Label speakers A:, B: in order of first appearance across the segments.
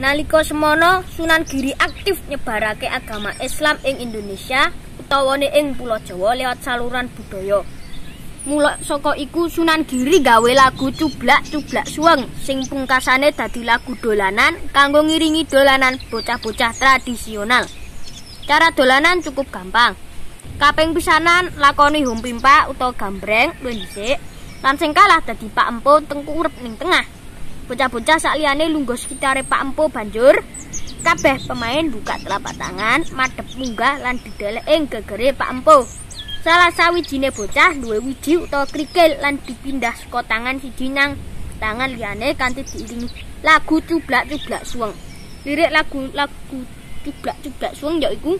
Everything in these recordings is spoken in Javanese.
A: Nalika semana Sunan Giri aktif nyebarake agama Islam ing Indonesia utawane ing Pulau Jawa lewat saluran budaya. Mula saka iku Sunan Giri gawe lagu cublak-cublak suweng sing pungkasane dadi lagu dolanan kanggo ngiringi dolanan bocah-bocah tradisional. Cara dolanan cukup gampang. Kaping pisanan lakoni humpimpa utawa gambreng luwih Lan sing kalah dadi Pak Empu tengku urep ning tengah. Bocah-bocah liane lungguh sekitar Pak Empu banjur kabeh pemain buka telapak tangan, madep munggah lan didelek ing gegere Pak Empu. Salah sawijine bocah duwe wiji utawa krikil lan dipindah saka tangan siji nang tangan liyane kanthi diiringi lagu cublak-cublak suweng. Lirik lagu lagu cublak-cublak suweng yaiku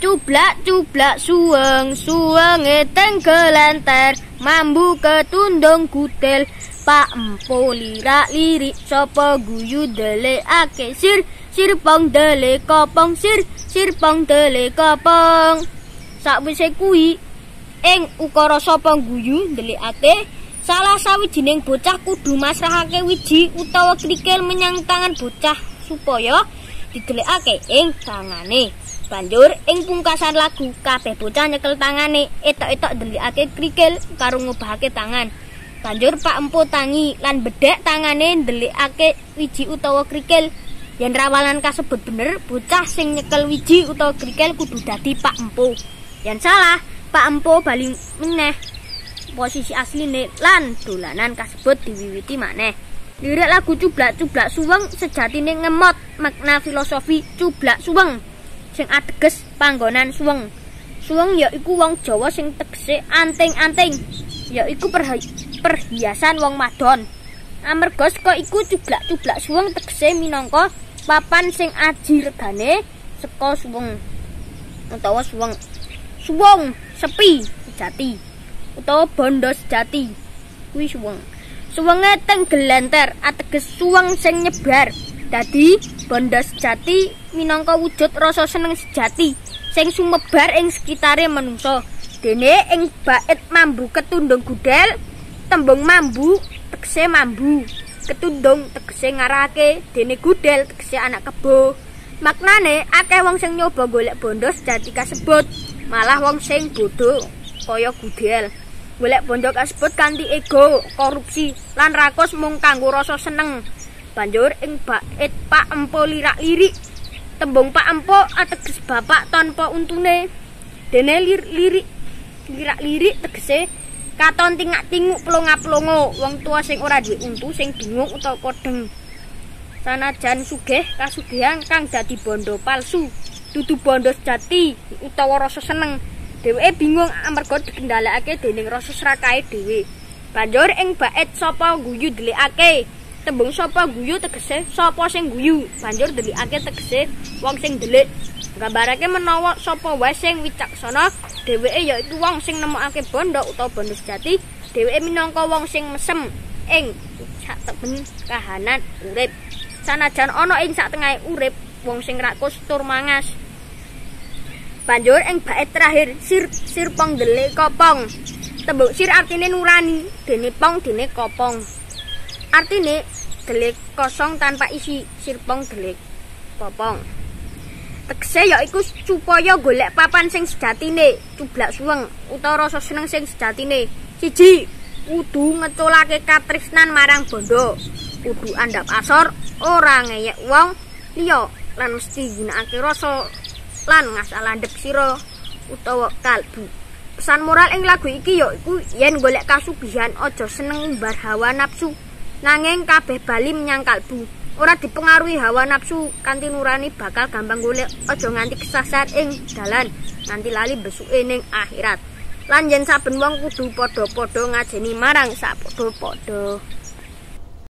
A: cublak cublak suweng suweng eteng kelenter mambu ketundung kutil Pak empu lirak lirik sopo guyu dele ake sir sirpong dele kopong sir sirpong dele kopong sakwise kuwi ing ukara sapa guyu ndelikake salah sawijining bocah kudu masrahake wiji utawa krikil menyang tangan bocah supaya didelikake ing tangane banjur ing pungkasan lagu kabeh bocah nyekel tangane etok-etok ndelikake krikil karo ngobahake tangan Banjur Pak Empu tangi lan bedhek tangane ndelikake wiji utawa krikil. Yen rawalan kasebut bener, bocah sing nyekel wiji utawa krikil kudu dadi Pak Empu. Yen salah, Pak Empu bali meneh posisi asline lan dolanan kasebut diwiwiti maneh. Lirik lagu cublak-cublak suweng sejatine ngemot makna filosofi cublak suweng sing ateges panggonan suweng. Suweng ya iku wong Jawa sing tegese anting-anting. Ya perhai, perhiasan wong madon. Amarga saka iku cublak-cublak suweng tegese minangka papan sing aji regane saka suweng utawa suweng suweng sepi sejati utawa bondo sejati kuwi suweng. Suwenge gelenter ateges suweng sing nyebar. Dadi bondo sejati minangka wujud rasa seneng sejati sing sumebar ing sekitare manungsa. Dene ing bait mambu ketundung gudel tembung mambu tegese mambu ketundung tegese ngarake dene gudel tegese anak kebo maknane akeh wong sing nyoba golek bondo sejati kasebut malah wong sing bodho kaya gudel golek bondo kasebut kanthi ego korupsi lan rakus mung kanggo rasa seneng banjur ing bait Pak Empo lirak lirik tembung Pak Empo ateges bapak tanpa untune dene lir lirik lirak lirik tegese katon tingak tinguk pelonga pelongo wong tua sing ora duwe untu sing bingung utawa kodeng jan sugeh, kasugihan kang dadi bondo palsu dudu bondo sejati utawa rasa seneng dheweke bingung amarga dikendhalekake dening rasa serakahe dhewe banjur ing bait sapa guyu dilekake tembung sapa guyu tegese sapa sing guyu banjur dilekake tegese wong sing delik Gambarake menawa sapa wae sing wicaksana, dheweke yaiku wong sing nemokake bondo utawa bondo sejati, dheweke minangka wong sing mesem ing saktepen kahanan urip. Sana jan ana ing saktengahe urip wong sing rakus tur mangas. Banjur ing bait terakhir sir sir pong dele kopong. Tembung sir artine nurani, dene pong dene kopong. Artine gelek kosong tanpa isi, sirpong gelek popong. tegese yaiku supaya golek papan sing sejatine, cublak suweng utawa rasa seneng sing sejatine. Siji, kudu ngeculake katresnan marang bondo. Kudu andap asor ora ngeyek wong liya lan mesti gunakake rasa lan ngasal andep sira utawa kalbu. Pesan moral ing lagu iki yaiku yen golek kasugihan aja seneng umbar hawa nafsu nanging kabeh bali menyang kalbu. ora dipengaruhi hawa nafsu kanthi nurani bakal gampang golek aja nganti kesasar ing dalan nanti lali besuke ning akhirat lan yen saben wong kudu padha-padha ngajeni marang sak padha-padha